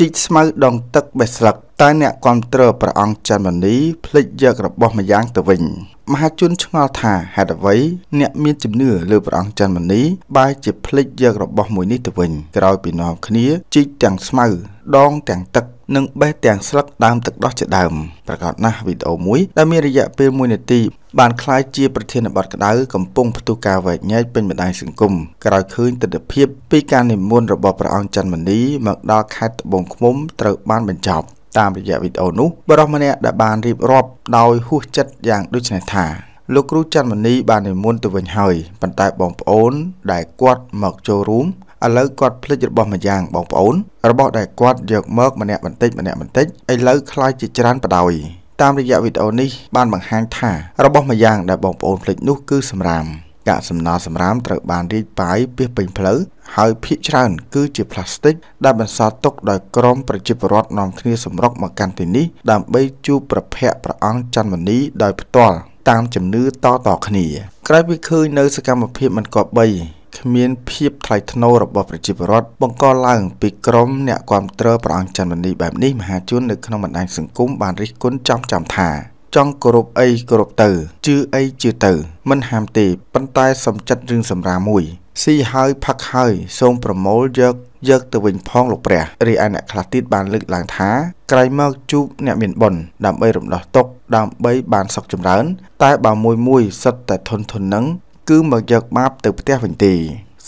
ជីកស្មៅដងទឹកបេះស្លឹកតែអ្នកគាំទ្រព្រះអង្គច័ន្ទមនីភ្លេចយករបស់ម្យ៉ាងទៅវិញមហាជនឆ្ងល់ថាហេតុអ្វីអ្នកមានជំនឿលើព្រះអង្គច័ន្ទមនីបែរជាភ្លេចយករបស់មួយនេះទៅវិញក្រោយពីនាំគ្នាជីកទាំងស្មៅដងទាំងទឹកនិងបេះទាំងស្លឹកដើមទឹកដោះជាដើមប្រកាសណាស់វីដេអូមួយដែលមានរយៈពេល1នាទីបានคล้ายជាប្រធានបទក្តៅកំពុងផ្ទុះការវែកញែកពេញបណ្ដាញសង្គមក្រោយឃើញទស្សនវិជ្ជាពីការនិមន្តរបស់ព្រះអង្គច័ន្ទមនីមកដល់ខេត្តត្បូងឃ្មុំ ត្រូវបានបញ្ចប់តាមរយៈវីដេអូនោះបរិសម្នាក់ដែលបានរៀបរាប់ដោយហួសចិត្តយ៉ាងដូចនេះថាលោកគ្រូច័ន្ទមនី បាននិមន្តទៅវិញហើយប៉ុន្តែបងប្អូន ដែលគាត់មកចូលរួមឥឡូវគាត់ភ្លេចរបស់ម្យ៉ាងបងប្អូនរបស់ដែលគាត់យកមកម្នាក់បន្តិចម្នាក់បន្តិចឥឡូវคล้ายជាច្រើនបដ ாய் តាមរយៈវីដេអូនេះបានបង្ហាញថារបស់ម្យ៉ាងដែលបងប្អូនភ្លេចនោះគឺសម្រាមកាកសំណល់សម្រាមត្រូវបានរាយប៉ាយពីពេញផ្លូវហើយភាគច្រើនគឺជាផ្លាស្ទិកដែលបន្សល់ទុកដោយក្រមប្រជាពលរដ្ឋនាំគ្នា សម្រុកមកកាន់ទីនេះដើម្បីជួបប្រភ័ក្រព្រះអង្គច័ន្ទមនីដោយផ្ទាល់តាមជំនឿតៗគ្នា ក្រោយពីឃើញនៅសកម្មភាពមិនគប្បីគ្មានភាពថ្លៃថ្នូររបស់ប្រជាពលរដ្ឋបង្កឡើង ពីក្រមអ្នកគាំទ្រប្រអងចន្ទមនីបែបនេះមហាជននៅក្នុងបណ្ដាញសង្គមបានរិះគន់ចំចំថាចង់គោរពអីគោរពទៅជឿអីជឿទៅមិនហាមទេប៉ុន្តែសំចិត្តរឿងសម្រាមួយស៊ីហើយផឹកហើយ សូមប្រមូលយកយកទៅវិញផងលោកព្រះរីឯអ្នកខ្លះទៀតបានលើកឡើងថាក្រៃមកជួបអ្នក មានបុណ្យដើម្បីរំដោះទុកដើម្បីបានសុខចម្រើន តែបើមួយមួយសិតតែធនធននឹងគឺមកយកបាបទៅផ្ទះវិញទេ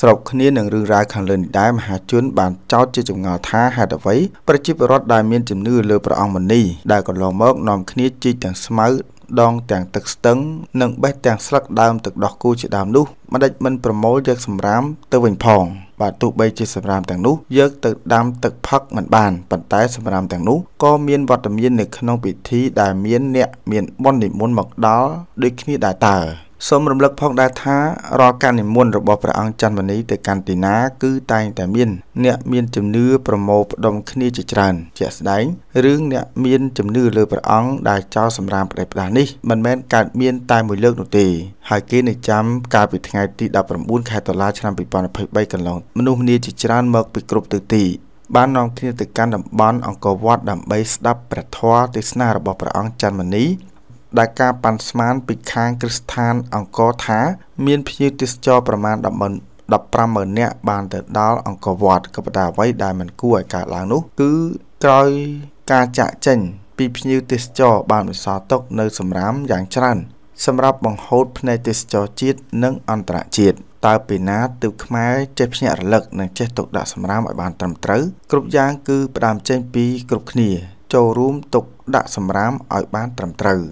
ស្របគ្នានឹងរឿងរ៉ាវខាងលើនេះដែរមហាជនបានចោទជាចម្ងល់ថាហេតុអ្វី ប្រជាពលរដ្ឋដែលមានជំនឿលើព្រះអង្គមុនី ដែលកន្លងមកនាំគ្នាជីកទាំងស្មៅដងទាំងទឹកស្ទឹង និងបេះទាំងស្លឹកដើមទឹកដោះគោជាដើមនោះមិនដេចមិនប្រមូលយកសម្រាមទៅវិញផងបាទទោះបីជាសម្រាមទាំងនោះយកទៅដាំទឹកផឹកមិនបានប៉ុន្តែសម្រាមទាំងនោះក៏មានវត្តមាននៅក្នុងពិធីដែលមានអ្នកមានបុណ្យនិមន្តមកដល់ដូចគ្នាដែរតើសូមរំលឹកផងដែរថារាល់ការនិមន្តរបស់ព្រះអង្គច័ន្ទមនីទៅកាន់ទីណាគឺតែងតែមានអ្នកមានជំនឿប្រមូលផ្ដុំគ្នាជាច្រើន ជាក់ស្ដែងរឿងអ្នកមានជំនឿលើព្រះអង្គដែលចោលសម្រាមផ្ដេសផ្ដាសនេះមិនមែនកើតមានតែមួយលើកនោះទេហើយគេនឹងចាំកាលពីថ្ងៃទី19ខែតុលាឆ្នាំ2023កន្លងមនុស្សគ្នាជាច្រើនមកពីគ្រប់ទិសទី បាននាំគ្នាទៅកាន់តំបន់អង្គរវត្តដើម្បីស្ដាប់ព្រះធម៌ទេសនារបស់ព្រះអង្គច័ន្ទមនីដែលការប៉ាន់ស្មានពីខាងគ្រឹះស្ថានអង្គរថាមានភ្ញៀវទេសចរប្រមាណ10 150,000នាក់បានទៅដល់អង្គរវត្តក៏ប៉ុន្តែអ្វីដែលមិនគួរឲ្យកើតឡើងនោះ គឺក្រោយការចាក់ចេញពីភ្ញៀវទេសចរបានវិសោទុកនៅសម្រាមយ៉ាងច្រើនសម្រាប់បង្ហូតភ្នែកទេសចរជាតិនិងអន្តរជាតិតើពេលណាទើបខ្មែរចេះភ្ញាក់រលឹកនិងចេះទុកដាក់សម្រាមឲ្យបានត្រឹមត្រូវគ្រប់យ៉ាងគឺផ្ដើមចេញពីគ្រប់គ្នា ចូលរួមទុកដាក់សម្រាមឲ្យបានត្រឹមត្រូវ